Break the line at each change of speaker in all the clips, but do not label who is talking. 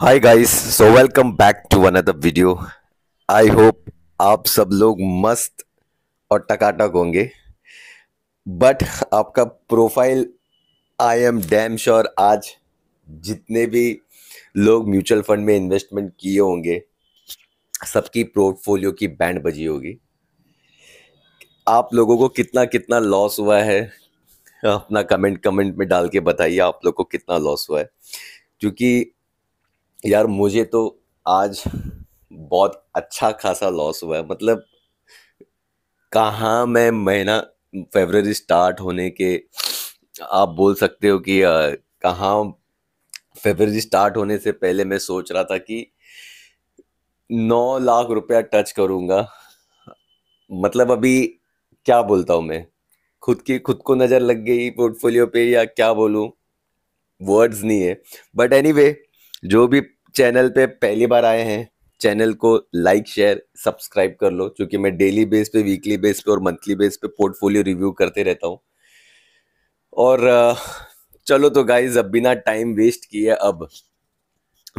hi guys so welcome back to another video I hope आप सब लोग मस्त और टकाटक होंगे बट आपका profile I am damn sure आज जितने भी लोग म्यूचुअल फंड में इन्वेस्टमेंट किए होंगे सबकी पोर्टफोलियो की बैंड बजी होगी आप लोगों को कितना कितना लॉस हुआ है अपना कमेंट कमेंट में डाल के बताइए आप लोग को कितना लॉस हुआ है क्योंकि यार मुझे तो आज बहुत अच्छा खासा लॉस हुआ है मतलब कहाँ मैं महीना फेबररी स्टार्ट होने के आप बोल सकते हो कि कहाँ फेबररी स्टार्ट होने से पहले मैं सोच रहा था कि नौ लाख रुपया टच करूँगा मतलब अभी क्या बोलता हूँ मैं खुद की खुद को नज़र लग गई पोर्टफोलियो पे या क्या बोलूँ वर्ड्स नहीं है बट एनीवे anyway, जो भी चैनल पे पहली बार आए हैं चैनल को लाइक शेयर सब्सक्राइब कर लो क्योंकि मैं डेली बेस पे वीकली बेस पे और मंथली बेस पे पोर्टफोलियो रिव्यू करते रहता हूँ और चलो तो गाइज अब बिना टाइम वेस्ट किए अब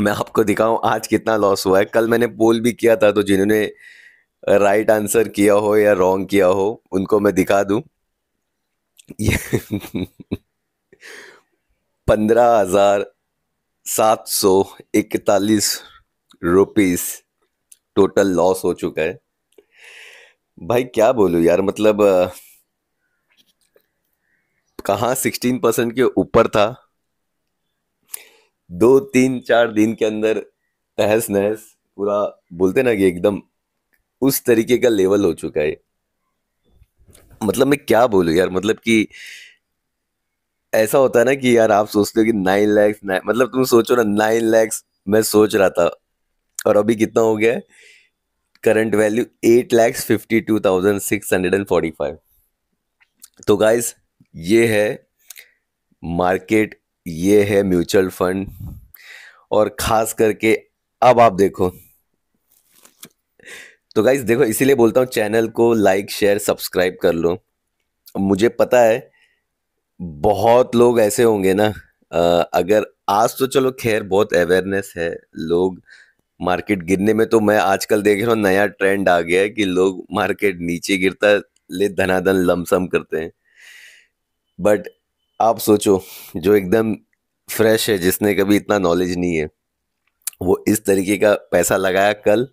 मैं आपको दिखाऊं आज कितना लॉस हुआ है कल मैंने पोल भी किया था तो जिन्होंने राइट आंसर किया हो या रॉन्ग किया हो उनको मैं दिखा दूं पंद्रह हजार सात सौ इकतालीस रुपीस टोटल लॉस हो चुका है भाई क्या बोलूँ यार मतलब कहा सिक्सटीन परसेंट के ऊपर था दो तीन चार दिन के अंदर तहस नहस पूरा बोलते ना कि एकदम उस तरीके का लेवल हो चुका है मतलब मैं क्या बोलूँ यार मतलब कि ऐसा होता है ना कि यार आप सोचते हो कि नाइन लैक्स मतलब तुम सोचो ना नाइन लैक्स मैं सोच रहा था और अभी कितना हो गया current value eight lakhs fifty two thousand six hundred and forty five तो गाइस ये है मार्केट ये है म्यूचुअल फंड और खास करके अब आप देखो तो गाइज देखो इसीलिए बोलता हूँ चैनल को लाइक शेयर सब्सक्राइब कर लो मुझे पता है बहुत लोग ऐसे होंगे ना अगर आज तो चलो खैर बहुत अवेयरनेस है लोग मार्केट गिरने में तो मैं आजकल देख रहा हूँ नया ट्रेंड आ गया है कि लोग मार्केट नीचे गिरता ले धनाधन लमसम करते हैं बट आप सोचो जो एकदम फ्रेश है जिसने कभी इतना नॉलेज नहीं है वो इस तरीके का पैसा लगाया कल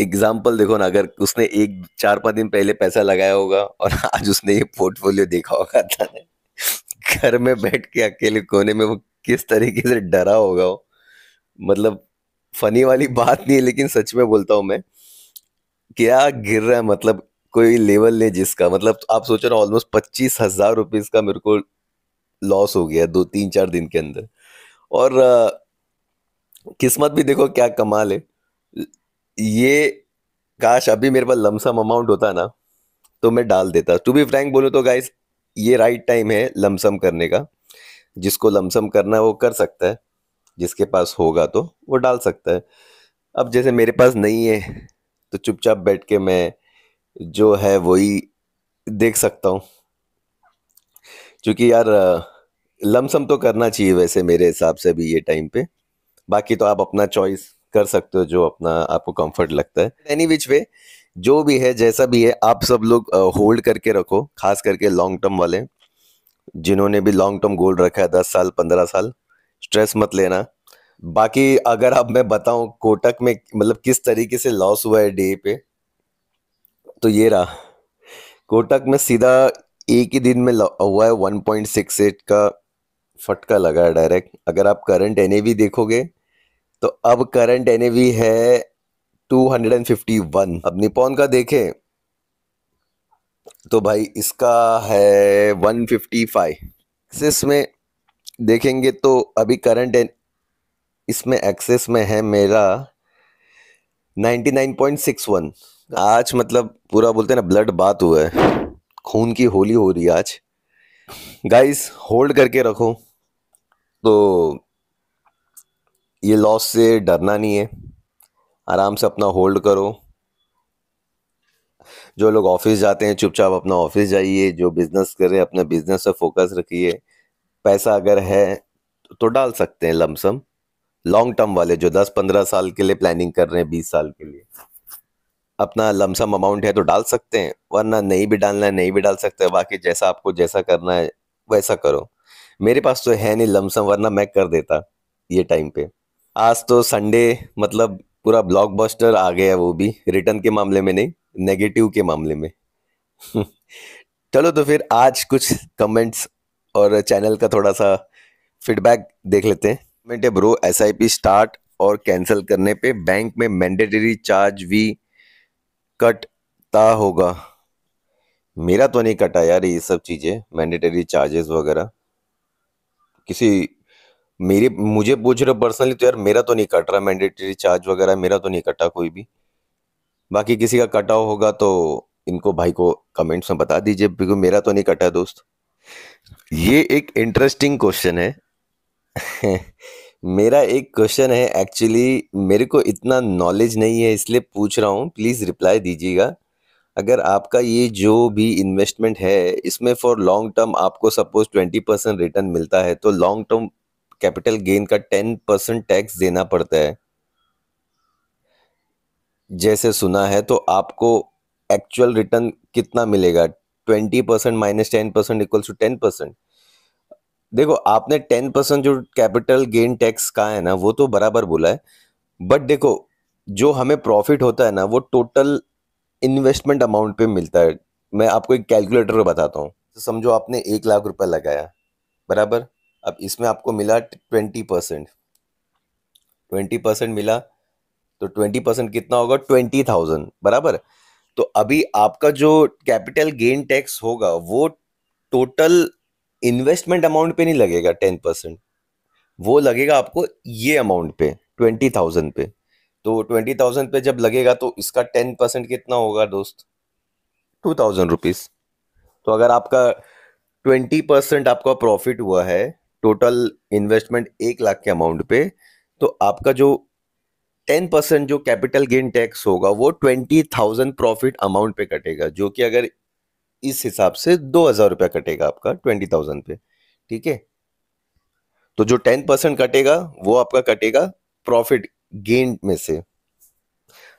एग्जाम्पल देखो ना अगर उसने एक चार पांच दिन पहले पैसा लगाया होगा और आज उसने ये पोर्टफोलियो देखा होगा था घर में बैठ के अकेले कोने में वो किस तरीके से डरा होगा वो मतलब फनी वाली बात नहीं है लेकिन सच में बोलता हूँ मैं क्या गिर रहा है मतलब कोई लेवल नहीं जिसका मतलब आप सोचो ना ऑलमोस्ट पच्चीस हजार रुपीज का मेरे को लॉस हो गया दो तीन चार दिन के अंदर और किस्मत भी देखो क्या कमाल है ये काश अभी मेरे पास लमसम अमाउंट होता ना तो मैं डाल देता टू बी फ्रैंक बोलो तो गाइस ये राइट टाइम है लमसम करने का जिसको लमसम करना है वो कर सकता है जिसके पास होगा तो वो डाल सकता है अब जैसे मेरे पास नहीं है तो चुपचाप बैठ के मैं जो है वही देख सकता हूँ क्योंकि यार लमसम तो करना चाहिए वैसे मेरे हिसाब से भी ये टाइम पे बाकी तो आप अपना चॉइस कर सकते हो जो अपना आपको कंफर्ट लगता है एनी विच वे जो भी है जैसा भी है आप सब लोग होल्ड करके रखो खास करके लॉन्ग टर्म वाले जिन्होंने भी लॉन्ग टर्म गोल रखा है दस साल पंद्रह साल स्ट्रेस मत लेना बाकी अगर आप मैं बताऊं कोटक में मतलब किस तरीके से लॉस हुआ है डे पे तो ये रहा कोटक में सीधा एक ही दिन में हुआ है 1.68 का फटका लगा है डायरेक्ट अगर आप करंट एनएवी देखोगे तो अब करंट एन है 251 अब निपॉन का देखें तो भाई इसका है 155 एक्सेस में देखेंगे तो अभी करंट इसमें एक्सेस में है मेरा 99.61 आज मतलब पूरा बोलते हैं ना ब्लड बात हुआ है खून की होली हो रही है आज गाइस होल्ड करके रखो तो ये लॉस से डरना नहीं है आराम से अपना होल्ड करो जो लोग ऑफिस जाते हैं चुपचाप अपना ऑफिस जाइए जो बिजनेस कर रहे हैं अपने बिजनेस पर फोकस रखिए पैसा अगर है तो डाल सकते हैं लमसम लॉन्ग टर्म वाले जो 10-15 साल के लिए प्लानिंग कर रहे हैं 20 साल के लिए अपना लमसम अमाउंट है तो डाल सकते हैं वरना नहीं भी डालना है नहीं भी डाल सकते हैं बाकी जैसा आपको जैसा करना है वैसा करो मेरे पास तो है नहीं लमसम वरना मैं कर देता ये टाइम पे आज तो संडे मतलब पूरा ब्लॉकबस्टर आ गया वो भी रिटर्न के मामले में नहीं नेगेटिव के मामले में चलो तो फिर आज कुछ कमेंट्स और चैनल का थोड़ा सा फीडबैक देख लेते हैं कमेंट है ब्रो एस स्टार्ट और कैंसिल करने पे बैंक में मैंडेटरी चार्ज भी कटता होगा मेरा तो नहीं कटा यार ये सब चीज़ें मैंडेटरी चार्जेस वगैरह किसी मेरे मुझे पूछ रहे हो पर्सनली तो यार मेरा तो नहीं कट रहा मैंडेटरी चार्ज वगैरह मेरा तो नहीं कटा कोई भी बाकी किसी का कटा होगा तो इनको भाई को कमेंट्स में बता दीजिए बिकॉज मेरा तो नहीं कटा दोस्त ये एक इंटरेस्टिंग क्वेश्चन है मेरा एक क्वेश्चन है एक्चुअली मेरे को इतना नॉलेज नहीं है इसलिए पूछ रहा हूँ प्लीज़ रिप्लाई दीजिएगा अगर आपका ये जो भी इन्वेस्टमेंट है इसमें फॉर लॉन्ग टर्म आपको सपोज ट्वेंटी परसेंट रिटर्न मिलता है तो लॉन्ग टर्म कैपिटल गेन का टेन परसेंट टैक्स देना पड़ता है जैसे सुना है तो आपको एक्चुअल रिटर्न कितना मिलेगा twenty percent minus ten percent equal to ten percent देखो आपने टेन परसेंट जो कैपिटल गेन टैक्स का है ना वो तो बराबर बोला है बट देखो जो हमें प्रॉफिट होता है ना वो टोटल इन्वेस्टमेंट अमाउंट पे मिलता है मैं आपको एक कैलकुलेटर बताता हूँ समझो आपने एक लाख रुपया लगाया बराबर अब इसमें आपको मिला ट्वेंटी परसेंट ट्वेंटी परसेंट मिला तो ट्वेंटी परसेंट कितना होगा ट्वेंटी थाउजेंड बराबर तो अभी आपका जो कैपिटल गेन टैक्स होगा वो टोटल इन्वेस्टमेंट अमाउंट पे नहीं लगेगा टेन परसेंट वो लगेगा आपको ये अमाउंट पे ट्वेंटी थाउजेंड पे तो ट्वेंटी थाउजेंड पे जब लगेगा तो इसका टेन परसेंट कितना होगा दोस्त टू थाउजेंड रुपीज़ तो अगर आपका ट्वेंटी परसेंट आपका प्रॉफिट हुआ है टोटल इन्वेस्टमेंट एक लाख के अमाउंट पे तो आपका जो टेन परसेंट जो कैपिटल गेन टैक्स होगा वो ट्वेंटी थाउजेंड प्रॉफिट अमाउंट पे कटेगा जो कि अगर इस हिसाब से दो हजार रुपया कटेगा आपका ट्वेंटी थाउजेंड पे ठीक है तो जो टेन परसेंट कटेगा वो आपका कटेगा प्रॉफिट गेन में से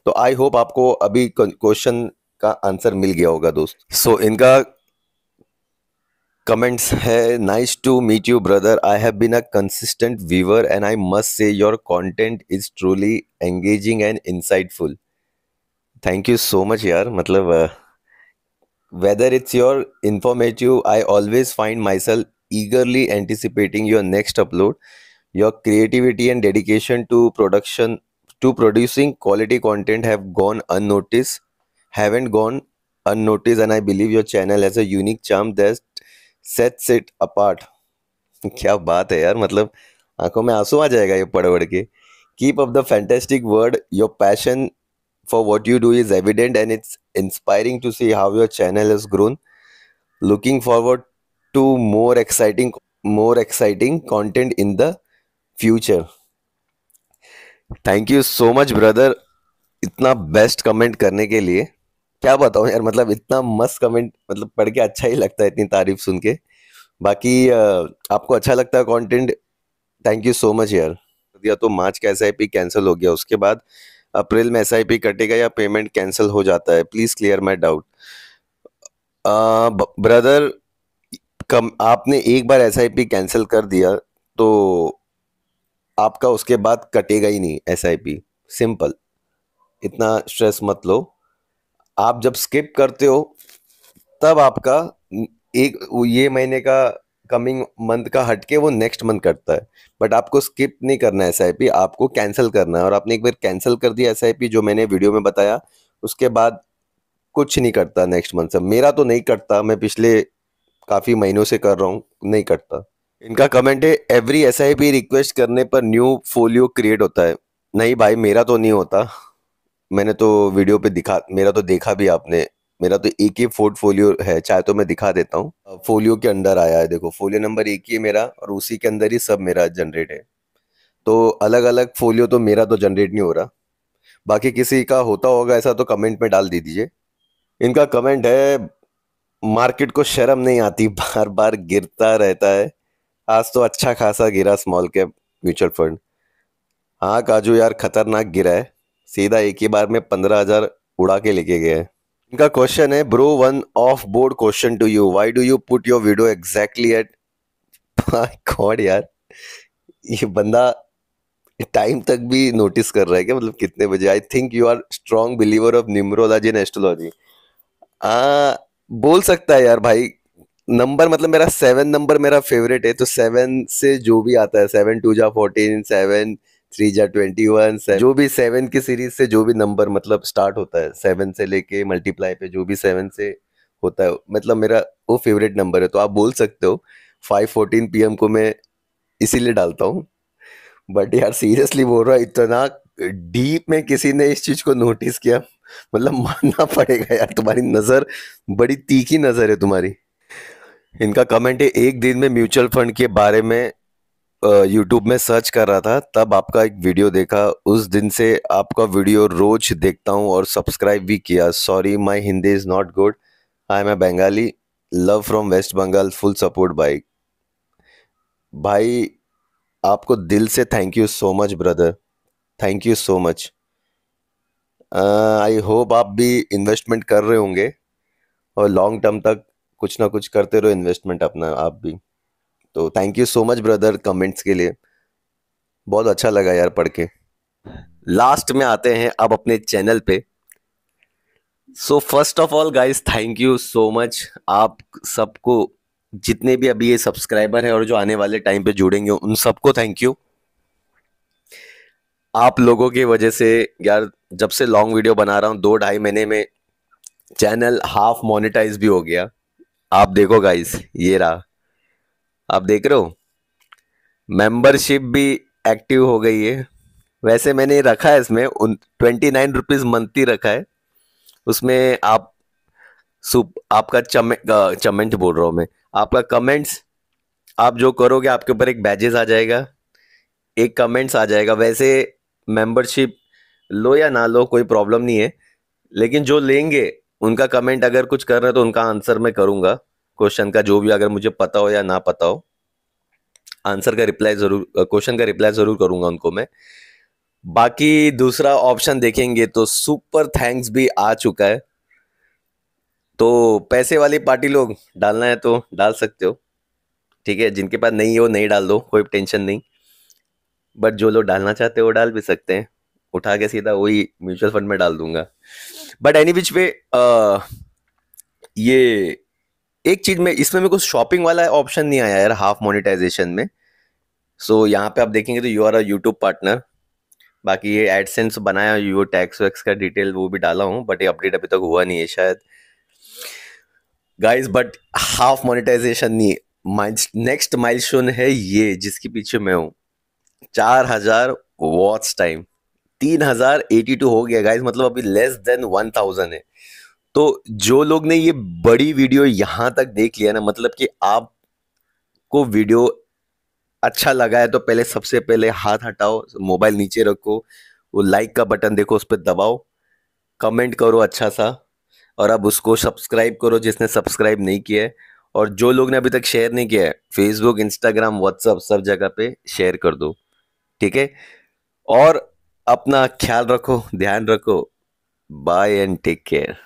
तो आई होप आपको अभी क्वेश्चन का आंसर मिल गया होगा दोस्त सो so, इनका comments hey nice to meet you brother i have been a consistent viewer and i must say your content is truly engaging and insightful thank you so much yaar matlab uh, whether it's your informative i always find myself eagerly anticipating your next upload your creativity and dedication to production to producing quality content have gone unnoticed haven't gone unnoticed and i believe your channel has a unique charm that sets it apart क्या बात है यार मतलब आंखों में आंसू आ जाएगा ये पढ़ पढ़ के keep up the fantastic work your passion for what you do is evident and it's inspiring to see how your channel is grown looking forward to more exciting more exciting content in the future thank you so much brother इतना best comment करने के लिए क्या बताऊँ यार मतलब इतना मस्त कमेंट मतलब पढ़ के अच्छा ही लगता है इतनी तारीफ सुन के बाकी आपको अच्छा लगता है content thank you so much यार दिया तो मार्च का एस कैंसिल हो गया उसके बाद अप्रैल में एस कटेगा या पेमेंट कैंसिल हो जाता है please clear my doubt brother कम आपने एक बार एस कैंसिल कर दिया तो आपका उसके बाद कटेगा ही नहीं एस सिंपल इतना स्ट्रेस मत लो आप जब स्किप करते हो तब आपका एक ये महीने का कमिंग मंथ का हटके वो नेक्स्ट मंथ कटता है बट आपको स्किप नहीं करना है एस आपको कैंसिल करना है और आपने एक बार कैंसिल कर दिया एस आई पी जो मैंने वीडियो में बताया उसके बाद कुछ नहीं करता नेक्स्ट मंथ से मेरा तो नहीं कटता मैं पिछले काफ़ी महीनों से कर रहा हूँ नहीं कटता इनका कमेंट है every S I P request करने पर न्यू फोलियो क्रिएट होता है नहीं भाई मेरा तो नहीं होता मैंने तो वीडियो पे दिखा मेरा तो देखा भी आपने मेरा तो एक ही पोर्टफोलियो है चाहे तो मैं दिखा देता हूँ फोलियो के अंदर आया है देखो फोलियो नंबर एक ही है मेरा और उसी के अंदर ही सब मेरा जनरेट है तो अलग अलग फोलियो तो मेरा तो जनरेट नहीं हो रहा बाकी किसी का होता होगा ऐसा तो कमेंट में डाल दे दीजिए इनका कमेंट है मार्केट को शर्म नहीं आती बार बार गिरता रहता है आज तो अच्छा खासा गिरा स्मॉल कैप म्यूचुअल फंड हाँ काजू यार खतरनाक गिरा है सीधा एक ही बार में पंद्रह हजार उड़ा के लेके गए इनका क्वेश्चन है bro one off board question to you why do you put your video exactly at god यार ये बंदा टाइम तक भी नोटिस कर रहा है क्या मतलब कितने बजे I think you are strong believer of numerology and astrology बोल सकता है यार भाई नंबर मतलब मेरा सेवन नंबर मेरा फेवरेट है तो सेवन से जो भी आता है सेवन टू जा फोर्टीन सेवन थ्री जा ट्वेंटी वन जो भी सेवन की सीरीज से जो भी नंबर मतलब स्टार्ट होता है सेवन से लेके मल्टीप्लाई पे जो भी सेवन से होता है मतलब मेरा वो फेवरेट नंबर है तो आप बोल सकते हो फाइव फोर्टीन पी को मैं इसीलिए डालता हूँ बट यार सीरियसली बोल रहा इतना डीप में किसी ने इस चीज को नोटिस किया मतलब मानना पड़ेगा यार तुम्हारी नजर बड़ी तीखी नजर है तुम्हारी इनका कमेंट है एक दिन में म्यूचुअल फंड के बारे में यूट्यूब में सर्च कर रहा था तब आपका एक वीडियो देखा उस दिन से आपका वीडियो रोज देखता हूँ और सब्सक्राइब भी किया sorry my Hindi is not good I am a Bengali love from West Bengal full support bye भाई आपको दिल से thank you so much brother thank you so much I hope आप भी इन्वेस्टमेंट कर रहे होंगे और लॉन्ग टर्म तक कुछ ना कुछ करते रहो इन्वेस्टमेंट अपना आप भी तो thank you so much brother comments के लिए बहुत अच्छा लगा यार पढ़ के लास्ट में आते हैं अब अपने चैनल पे so first of all guys thank you so much आप सबको जितने भी अभी ये सब्सक्राइबर हैं और जो आने वाले टाइम पे जुड़ेंगे उन सबको थैंक यू आप लोगों की वजह से यार जब से लॉन्ग वीडियो बना रहा हूँ दो ढाई महीने में चैनल हाफ मोनिटाइज भी हो गया आप देखो गाइस ये रहा आप देख रहे हो मेंबरशिप भी एक्टिव हो गई है वैसे मैंने रखा है इसमें ट्वेंटी नाइन रुपीज़ मंथली रखा है उसमें आप सुप आपका चमेंट चमेंट बोल रहा हूँ मैं आपका कमेंट्स आप जो करोगे आपके ऊपर एक बैजेस आ जाएगा एक कमेंट्स आ जाएगा वैसे मेंबरशिप लो या ना लो कोई प्रॉब्लम नहीं है लेकिन जो लेंगे उनका कमेंट अगर कुछ कर रहे हैं तो उनका आंसर मैं करूँगा क्वेश्चन का जो भी अगर मुझे पता हो या ना पता हो आंसर का रिप्लाई जरूर क्वेश्चन का रिप्लाई जरूर करूंगा उनको मैं बाकी दूसरा ऑप्शन देखेंगे तो सुपर थैंक्स भी आ चुका है तो पैसे वाली पार्टी लोग डालना है तो डाल सकते हो ठीक है जिनके पास नहीं है वो नहीं डाल दो कोई टेंशन नहीं बट जो लोग डालना चाहते हैं वो डाल भी सकते हैं उठा के सीधा वही म्यूचुअल फंड में डाल दूंगा बट एनी विच पे ये एक चीज़ में इसमें मेरे को शॉपिंग वाला ऑप्शन नहीं आया यार हाफ मोनिटाइजेशन में सो so, यहाँ पे आप देखेंगे तो you are a YouTube partner बाकी ये एडसेंस बनाया यू टैक्स वैक्स का डिटेल वो भी डाला हूँ बट ये अपडेट अभी तक हुआ नहीं है शायद गाइज बट हाफ मोनिटाइजेशन नहीं नेक्स्ट माइल है ये जिसके पीछे मैं हूँ चार हजार वॉच टाइम तीन हजार एटी टू हो गया गाइज मतलब अभी लेस देन वन थाउजेंड है तो जो लोग ने ये बड़ी वीडियो यहां तक देख लिया ना मतलब कि आपको वीडियो अच्छा लगा है तो पहले सबसे पहले हाथ हटाओ मोबाइल नीचे रखो वो लाइक का बटन देखो उस पर दबाओ कमेंट करो अच्छा सा और अब उसको सब्सक्राइब करो जिसने सब्सक्राइब नहीं किया है और जो लोग ने अभी तक शेयर नहीं किया है फेसबुक इंस्टाग्राम व्हाट्सअप सब जगह पे शेयर कर दो ठीक है और अपना ख्याल रखो ध्यान रखो बाय एंड टेक केयर